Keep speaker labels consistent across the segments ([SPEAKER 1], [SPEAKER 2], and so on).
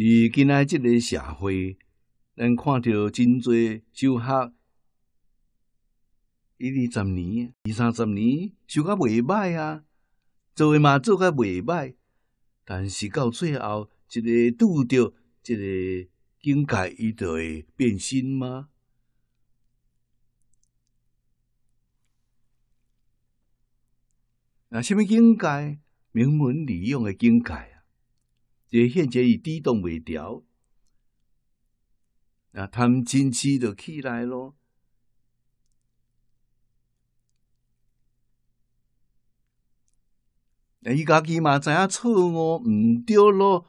[SPEAKER 1] 伫今来即个社会，咱看到真侪修学一二十年、二三十年，修得未歹啊，做诶嘛做嘅未歹，但是到最后，一个拄着一个境界，伊就会变心吗？那什么境界？名门利用诶境界。这现在以抵挡为调，那他们近期就起来咯。伊家己嘛知影错误毋对咯，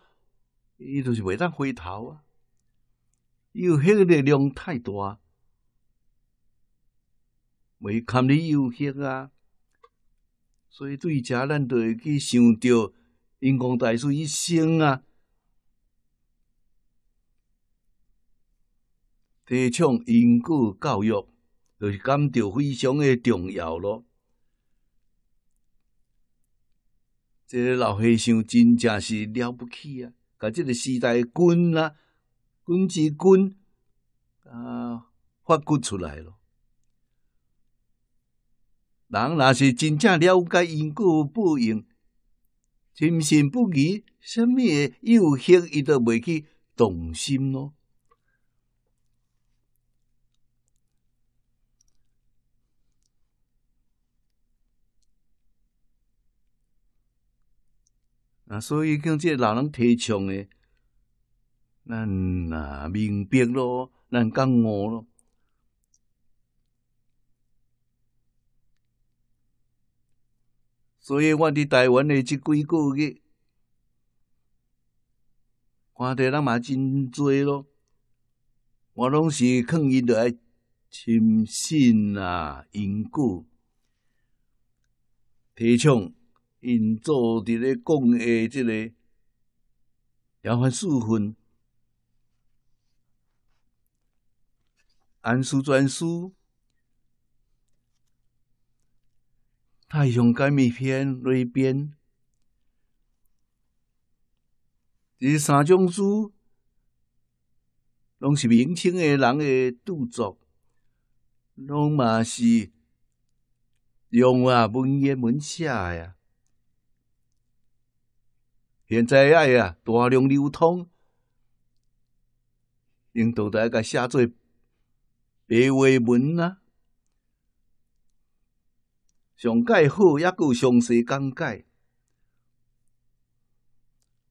[SPEAKER 1] 伊就是袂当回头啊。伊有迄个力量太大，袂堪你有血啊，所以对遮咱都会去想着。因公大师一生啊，提倡因果教育，就是感到非常的重要咯。这个老和尚真正是了不起啊！甲这个时代君啊、君之君啊，发掘出来咯。人若是真正了解因果报应，深信不疑，虾米嘅诱惑，伊都袂去动心咯。啊，所以讲，这老人提倡的，咱啊明白咯，咱感悟咯。所以，我伫台湾的即几个月，看到人嘛真多咯。我拢是劝因来深信啊，因果提倡因做伫咧讲益即个，也发四分，按书专书。《太阳盖米篇》《里边，这三种书，拢是明清诶人诶著作，拢嘛是用啊文言文写啊。现在爱啊大量流通，用都在甲写做白话文啊。上盖好，还有详细讲解，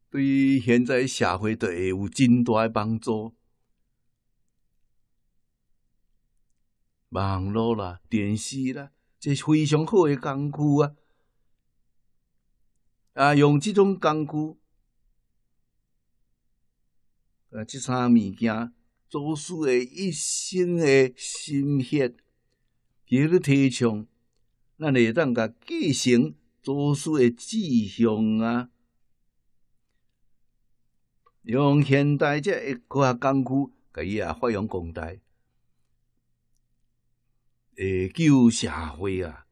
[SPEAKER 1] 对于现在社会都会有真大诶帮助。网络啦，电视啦，即非常好诶工具啊！啊，用即种工具，啊，即三物件，做出诶一生诶心血，给予提倡。咱会当甲继承祖师诶志向啊？用现代这科学工具，甲伊啊发扬光大，诶，救社会啊！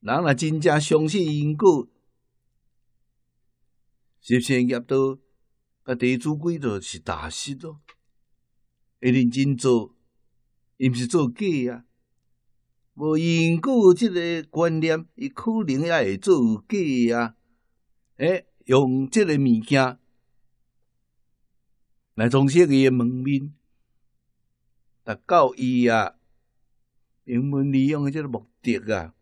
[SPEAKER 1] 人若真正相信因果，实现业多，啊，地主贵族是大失咯。会认真做，伊毋是做假啊。无用过即个观念，伊可能也会做假啊！诶，用即个物件来装饰伊诶门面，达到伊啊，英文利用即个目的啊！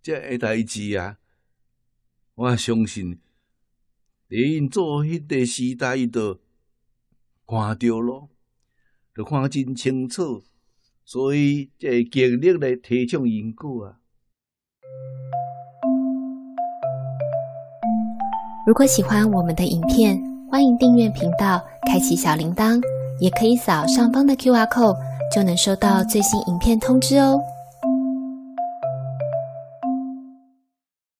[SPEAKER 1] 即个代志啊，我相信。因做迄个时代的看到了，就看真清楚，所以在极力来提倡研究啊。如果喜欢我们的影片，欢迎订阅频道，开启小铃铛，也可以扫上方的 Q R code，就能收到最新影片通知哦。